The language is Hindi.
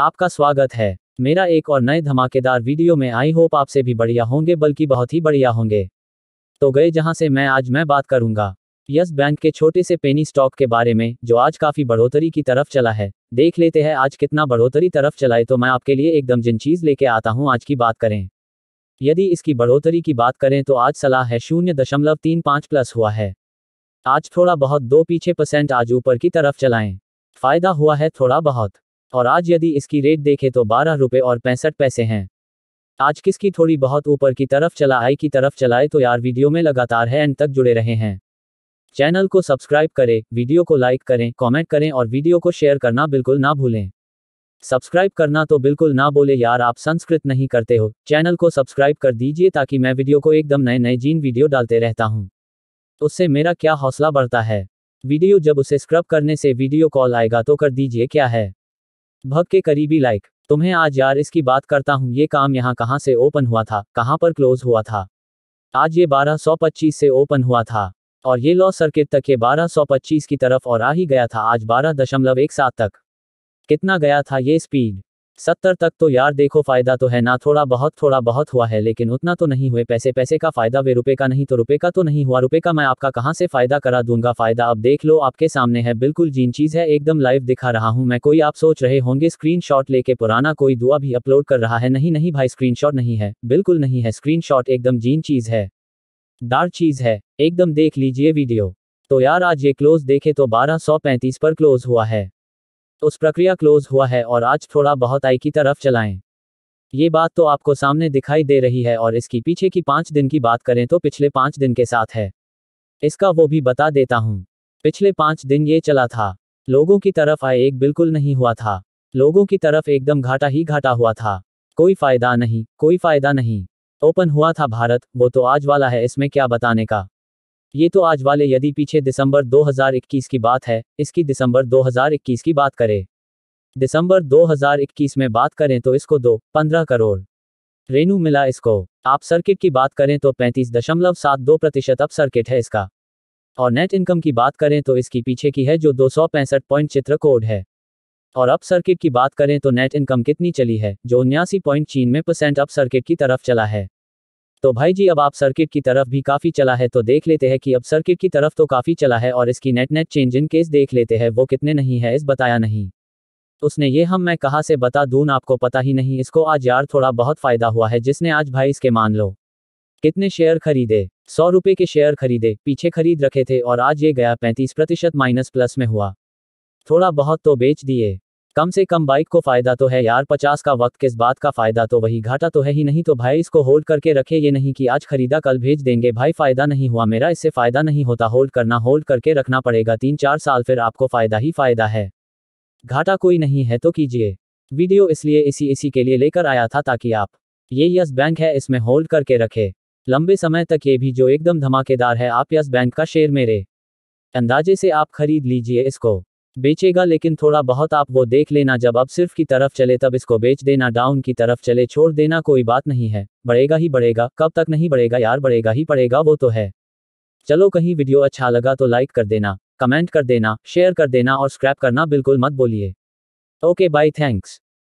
आपका स्वागत है मेरा एक और नए धमाकेदार वीडियो में आई होप आपसे भी बढ़िया होंगे बल्कि बहुत ही बढ़िया होंगे तो गए जहां से मैं आज मैं बात करूंगा यस बैंक के छोटे से पेनी स्टॉक के बारे में जो आज काफी बढ़ोतरी की तरफ चला है देख लेते हैं आज कितना बढ़ोतरी तरफ चलाए तो मैं आपके लिए एकदम जिन चीज लेके आता हूँ आज की बात करें यदि इसकी बढ़ोतरी की बात करें तो आज सलाह है शून्य दशमलव तीन पाँच प्लस हुआ है आज थोड़ा बहुत दो पीछे परसेंट आज ऊपर की तरफ चलाएं फायदा हुआ है थोड़ा बहुत और आज यदि इसकी रेट देखें तो बारह रुपये और पैंसठ पैसे हैं आज किसकी थोड़ी बहुत ऊपर की तरफ चला आई की तरफ चलाए तो यार वीडियो में लगातार है एंड तक जुड़े रहे हैं चैनल को सब्सक्राइब करें वीडियो को लाइक करें कमेंट करें और वीडियो को शेयर करना बिल्कुल ना भूलें सब्सक्राइब करना तो बिल्कुल ना बोले यार आप संस्कृत नहीं करते हो चैनल को सब्सक्राइब कर दीजिए ताकि मैं वीडियो को एकदम नए नए जीन वीडियो डालते रहता हूँ उससे मेरा क्या हौसला बढ़ता है वीडियो जब उसे स्क्रब करने से वीडियो कॉल आएगा तो कर दीजिए क्या है भग के करीबी लाइक तुम्हें आज यार इसकी बात करता हूँ ये काम यहाँ कहाँ से ओपन हुआ था कहाँ पर क्लोज हुआ था आज ये 1225 से ओपन हुआ था और ये लॉ सर्किट तक ये 1225 की तरफ और आ ही गया था आज सात तक कितना गया था ये स्पीड सत्तर तक तो यार देखो फायदा तो है ना थोड़ा बहुत थोड़ा बहुत हुआ है लेकिन उतना तो नहीं हुए पैसे पैसे का फायदा वे रुपए का नहीं तो रुपए का तो नहीं हुआ रुपए का मैं आपका कहाँ से फायदा करा दूंगा फायदा अब देख लो आपके सामने है बिल्कुल जीन चीज है एकदम लाइव दिखा रहा हूँ मैं कोई आप सोच रहे होंगे स्क्रीन लेके पुराना कोई दुआ भी अपलोड कर रहा है नहीं नहीं भाई स्क्रीन नहीं है बिल्कुल नहीं है स्क्रीन एकदम जीन चीज है डार्क चीज है एकदम देख लीजिए वीडियो तो यार आज ये क्लोज देखे तो बारह पर क्लोज हुआ है तो उस प्रक्रिया क्लोज हुआ है और आज थोड़ा बहुत आई की तरफ चलाएं ये बात तो आपको सामने दिखाई दे रही है और इसकी पीछे की पाँच दिन की बात करें तो पिछले पाँच दिन के साथ है इसका वो भी बता देता हूँ पिछले पाँच दिन ये चला था लोगों की तरफ आए एक बिल्कुल नहीं हुआ था लोगों की तरफ एकदम घाटा ही घाटा हुआ था कोई फायदा नहीं कोई फायदा नहीं ओपन हुआ था भारत वो तो आज वाला है इसमें क्या बताने का ये तो आज वाले यदि पीछे दिसंबर 2021 की बात है इसकी दिसंबर 2021 की बात करें दिसंबर 2021 में बात करें तो इसको दो पंद्रह करोड़ रेनू मिला इसको आप सर्किट की बात करें तो पैंतीस दशमलव सात दो प्रतिशत अप सर्किट है इसका और नेट इनकम की बात करें तो इसकी पीछे की है जो दो सौ पैंसठ पॉइंट चित्र कोड है और अप सर्किट की बात करें तो नेट इनकम कितनी चली है जो उन्यासी पॉइंट चीन में परसेंट अप सर्किट की तरफ चला है तो भाई जी अब आप सर्किट की तरफ भी काफ़ी चला है तो देख लेते हैं कि अब सर्किट की तरफ तो काफ़ी चला है और इसकी net net change in case देख लेते हैं वो कितने नहीं है इस बताया नहीं उसने ये हम मैं कहा से बता दून आपको पता ही नहीं इसको आज यार थोड़ा बहुत फायदा हुआ है जिसने आज भाई इसके मान लो कितने शेयर खरीदे सौ रुपये के शेयर खरीदे पीछे खरीद रखे थे और आज ये गया पैंतीस प्रतिशत माइनस प्लस में हुआ थोड़ा बहुत तो बेच दिए कम से कम बाइक को फायदा तो है यार पचास का वक्त किस बात का फायदा तो वही घाटा तो है ही नहीं तो भाई इसको होल्ड करके रखे ये नहीं कि आज खरीदा कल भेज देंगे भाई फायदा नहीं हुआ मेरा इससे फायदा नहीं होता होल्ड करना होल्ड करके रखना पड़ेगा तीन चार साल फिर आपको फायदा ही फायदा है घाटा कोई नहीं है तो कीजिए वीडियो इसलिए इसी इसी के लिए लेकर आया था ताकि आप ये यस बैंक है इसमें होल्ड करके रखे लंबे समय तक ये भी जो एकदम धमाकेदार है आप यस बैंक का शेयर मेरे अंदाजे से आप खरीद लीजिए इसको बेचेगा लेकिन थोड़ा बहुत आप वो देख लेना जब अब सिर्फ की तरफ चले तब इसको बेच देना डाउन की तरफ चले छोड़ देना कोई बात नहीं है बढ़ेगा ही बढ़ेगा कब तक नहीं बढ़ेगा यार बढ़ेगा ही पड़ेगा वो तो है चलो कहीं वीडियो अच्छा लगा तो लाइक कर देना कमेंट कर देना शेयर कर देना और स्क्रैप करना बिल्कुल मत बोलिए ओके बाय थैंक्स